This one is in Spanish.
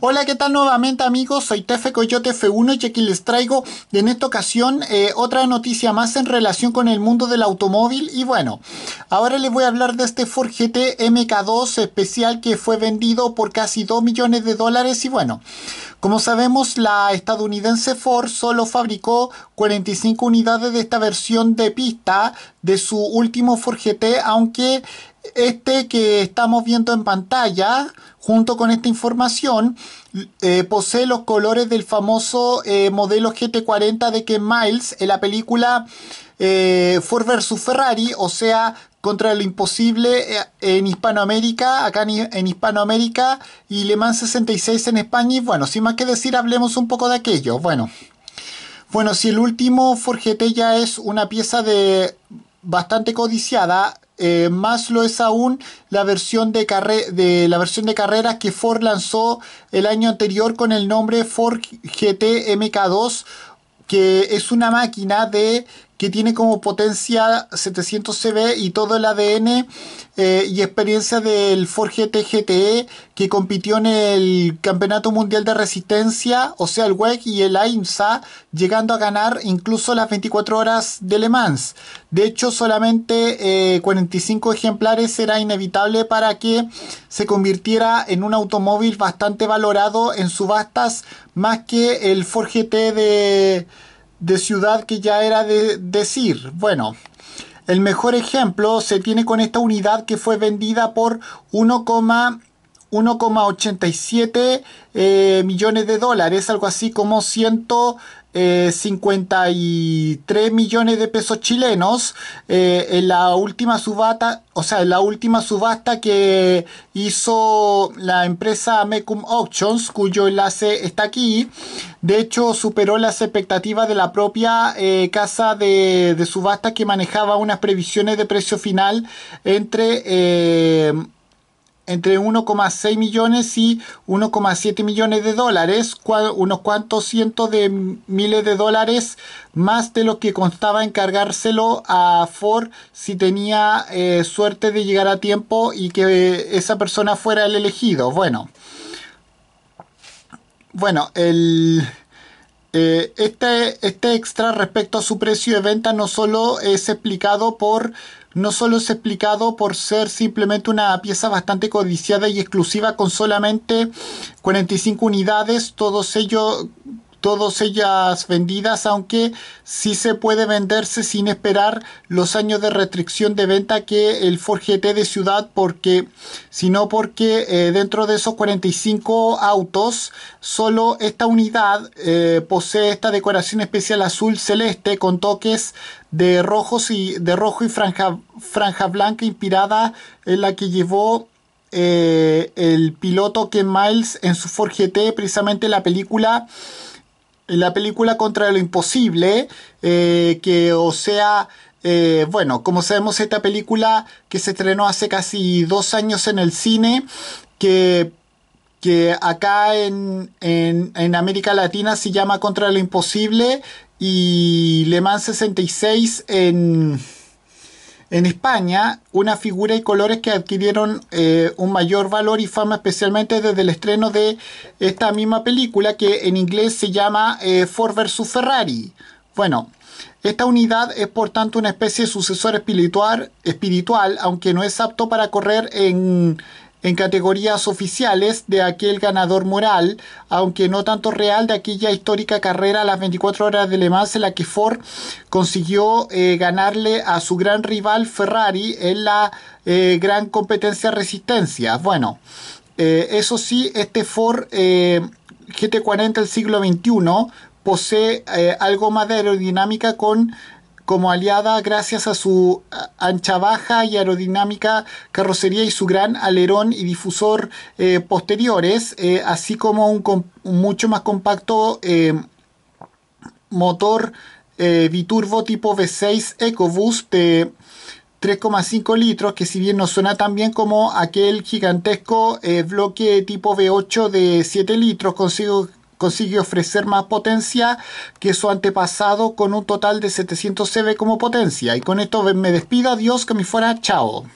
Hola, ¿qué tal nuevamente amigos? Soy Tefe Coyote F1 y aquí les traigo en esta ocasión eh, otra noticia más en relación con el mundo del automóvil y bueno, ahora les voy a hablar de este Ford GT MK2 especial que fue vendido por casi 2 millones de dólares y bueno, como sabemos la estadounidense Ford solo fabricó 45 unidades de esta versión de pista de su último Ford GT, aunque este que estamos viendo en pantalla, junto con esta información, eh, posee los colores del famoso eh, modelo GT40 de Ken Miles en la película eh, Ford vs Ferrari, o sea, contra lo imposible eh, en Hispanoamérica, acá en Hispanoamérica y Le Mans 66 en España. Y bueno, sin más que decir, hablemos un poco de aquello. Bueno, bueno si el último Ford GT ya es una pieza de bastante codiciada, eh, más lo es aún la versión de, carrera de la versión de carreras que Ford lanzó el año anterior con el nombre Ford GT MK2, que es una máquina de que tiene como potencia 700 CB y todo el ADN eh, y experiencia del Ford GT GTE que compitió en el Campeonato Mundial de Resistencia, o sea, el WEC y el AIMSA, llegando a ganar incluso las 24 horas de Le Mans. De hecho, solamente 45 eh, ejemplares era inevitable para que se convirtiera en un automóvil bastante valorado en subastas, más que el Ford GT de de ciudad que ya era de decir. Bueno, el mejor ejemplo se tiene con esta unidad que fue vendida por 1,87 eh, millones de dólares, algo así como 100 53 eh, millones de pesos chilenos eh, en la última subasta o sea, en la última subasta que hizo la empresa Mecum Auctions, cuyo enlace está aquí. De hecho, superó las expectativas de la propia eh, casa de, de, subasta que manejaba unas previsiones de precio final entre entre 1,6 millones y 1,7 millones de dólares, unos cuantos cientos de miles de dólares más de lo que constaba encargárselo a Ford si tenía eh, suerte de llegar a tiempo y que esa persona fuera el elegido. Bueno, bueno, el... Eh, este, este extra respecto a su precio de venta no solo es explicado por no solo es explicado por ser simplemente una pieza bastante codiciada y exclusiva con solamente 45 unidades, todos ellos todas ellas vendidas, aunque sí se puede venderse sin esperar los años de restricción de venta que el Ford GT de ciudad, porque sino porque eh, dentro de esos 45 autos, solo esta unidad eh, posee esta decoración especial azul celeste con toques de rojos y de rojo y franja, franja blanca inspirada en la que llevó eh, el piloto Ken Miles en su Ford GT, precisamente la película la película Contra lo Imposible, eh, que o sea, eh, bueno, como sabemos esta película que se estrenó hace casi dos años en el cine, que, que acá en, en, en, América Latina se llama Contra lo Imposible y Le Mans 66 en en España, una figura y colores que adquirieron eh, un mayor valor y fama, especialmente desde el estreno de esta misma película, que en inglés se llama For eh, Ford vs. Ferrari. Bueno, esta unidad es por tanto una especie de sucesor espiritual, espiritual aunque no es apto para correr en en categorías oficiales de aquel ganador moral, aunque no tanto real, de aquella histórica carrera a las 24 horas de Le Mans en la que Ford consiguió eh, ganarle a su gran rival Ferrari en la eh, gran competencia resistencia. Bueno, eh, eso sí, este Ford GT40 del siglo XXI posee algo más de aerodinámica con como aliada gracias a su ancha baja y aerodinámica carrocería y su gran alerón y difusor eh, posteriores, eh, así como un, mucho más compacto eh, motor biturbo tipo V6 EcoBoost de 3,5 litros, que si bien no suena tan bien como aquel gigantesco bloque tipo V8 de 7 litros, consigo consigue ofrecer más potencia que su antepasado con un total de 700 CV como potencia. Y con esto me despido, adiós, que me fuera, chao.